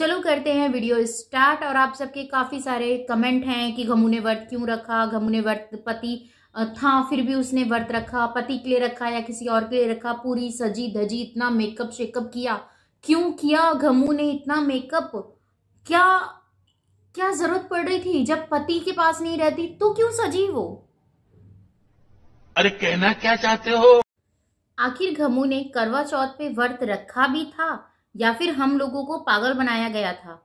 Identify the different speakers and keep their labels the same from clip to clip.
Speaker 1: चलो करते हैं वीडियो स्टार्ट और आप सबके काफ़ी सारे कमेंट हैं कि घमू ने व्रत क्यों रखा घमू ने व्रत पति था फिर भी उसने व्रत रखा पति के लिए रखा या किसी और के लिए रखा पूरी सजी धजी इतना मेकअप शेकअप किया क्यों किया घमू ने इतना मेकअप क्या क्या जरूरत पड़ रही थी जब पति के पास नहीं रहती तो क्यों सजी वो अरे कहना क्या चाहते हो आखिर घमू ने करवा चौथ पे व्रत रखा भी था या फिर हम लोगों को पागल बनाया गया था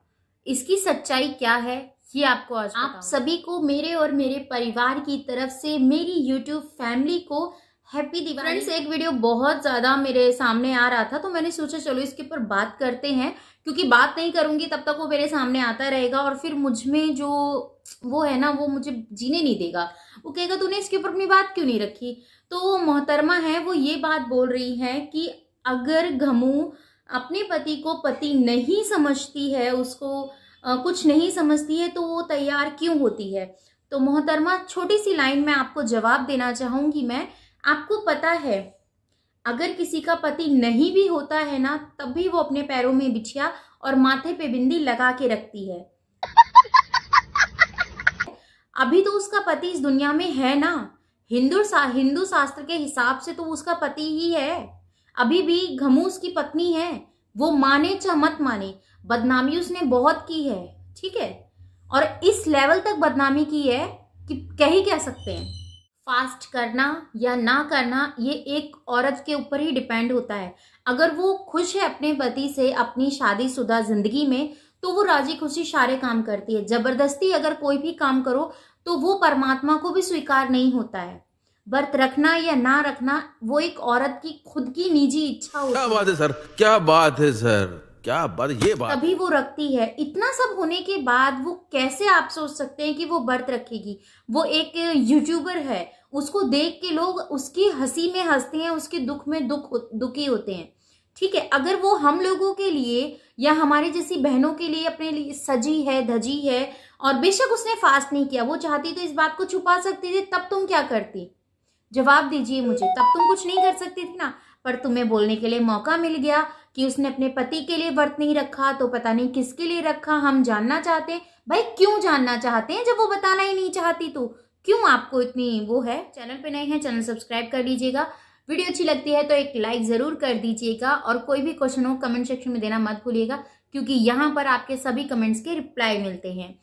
Speaker 1: इसकी सच्चाई क्या है ये आपको आज आप सभी को मेरे और मेरे परिवार की तरफ से मेरी यूट्यूब फैमिली को हैप्पी दिवाली फ्रेंड्स एक वीडियो बहुत ज़्यादा मेरे सामने आ रहा था तो मैंने सोचा चलो इसके ऊपर बात करते हैं क्योंकि बात नहीं करूंगी तब तक वो मेरे सामने आता रहेगा और फिर मुझ में जो वो है ना वो मुझे जीने नहीं देगा वो कहेगा तूने इसके ऊपर अपनी बात क्यों नहीं रखी तो वो मोहतरमा है वो ये बात बोल रही है कि अगर घमू अपने पति को पति नहीं समझती है उसको आ, कुछ नहीं समझती है तो वो तैयार क्यों होती है तो मोहतरमा छोटी सी लाइन में आपको जवाब देना चाहूँगी मैं आपको पता है अगर किसी का पति नहीं भी होता है ना तब भी वो अपने पैरों में बिछिया और माथे पे बिंदी लगा के रखती है अभी तो उसका पति इस दुनिया में है ना हिंदू सा हिंदू शास्त्र के हिसाब से तो उसका पति ही है अभी भी घमूस की पत्नी है वो माने चाह मत माने बदनामी उसने बहुत की है ठीक है और इस लेवल तक बदनामी की है कि कह ही कह सकते हैं फास्ट करना या ना करना ये एक औरत के ऊपर ही डिपेंड होता है अगर वो खुश है अपने पति से अपनी शादीशुदा जिंदगी में तो वो राजी खुशी सारे काम करती है जबरदस्ती अगर कोई भी काम करो तो वो परमात्मा को भी स्वीकार नहीं होता है व्रत रखना या ना रखना वो एक औरत की खुद की निजी इच्छा होती क्या बात है सर क्या बात है सर क्या बात ये बात तभी वो रखती है इतना सब होने के बाद वो कैसे आप सोच सकते हैं कि वो व्रत रखेगी वो एक यूट्यूबर है उसको देख के लोग उसकी हंसी में हंसते हैं उसके दुख में दुख दुखी होते हैं ठीक है अगर वो हम लोगों के लिए या हमारे जैसी बहनों के लिए अपने लिए सजी है धजी है और बेशक उसने फास्ट नहीं किया वो चाहती तो इस बात को छुपा सकती थी तब तुम क्या करती जवाब दीजिए मुझे तब तुम कुछ नहीं कर सकती थी ना पर तुम्हें बोलने के लिए मौका मिल गया कि उसने अपने पति के लिए व्रत नहीं रखा तो पता नहीं किसके लिए रखा हम जानना चाहते हैं भाई क्यों जानना चाहते हैं जब वो बताना ही नहीं चाहती तो क्यों आपको इतनी वो है चैनल पे नए हैं चैनल सब्सक्राइब कर लीजिएगा वीडियो अच्छी लगती है तो एक लाइक ज़रूर कर दीजिएगा और कोई भी क्वेश्चन हो कमेंट सेक्शन में देना मत भूलिएगा क्योंकि यहाँ पर आपके सभी कमेंट्स के रिप्लाई मिलते हैं